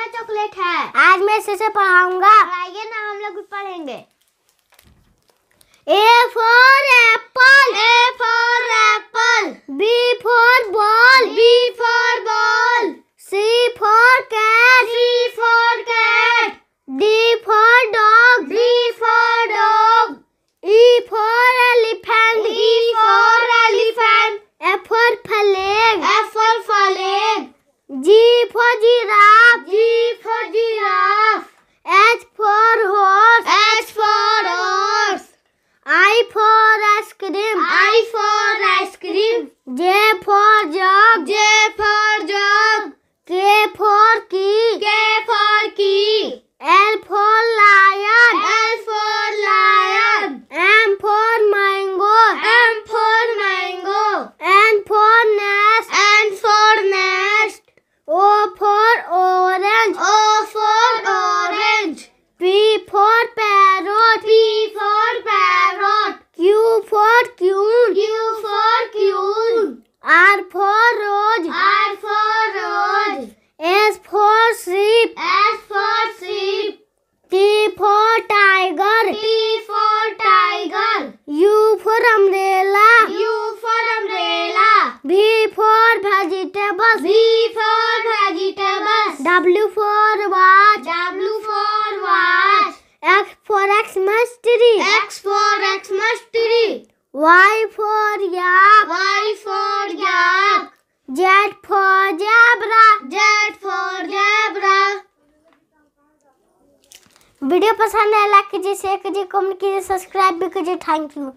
बढ़िया चॉकलेट है आज मैं इसे पढ़ाऊंगा आइए ना हम लोग पढ़ेंगे A for apple A for apple B for ball B for ball C for cat C for cat D for dog D for dog E for elephant E for elephant F for flag F for flag G for I for ice cream. V for vegetables. W for watch. W for watch. X for X mystery. X for X mystery. Y for yak. Y for yak. Z for zebra. Z for zebra. Video पसंद है like कीजिए share कीजिए comment कीजिए subscribe भी कीजिए thank you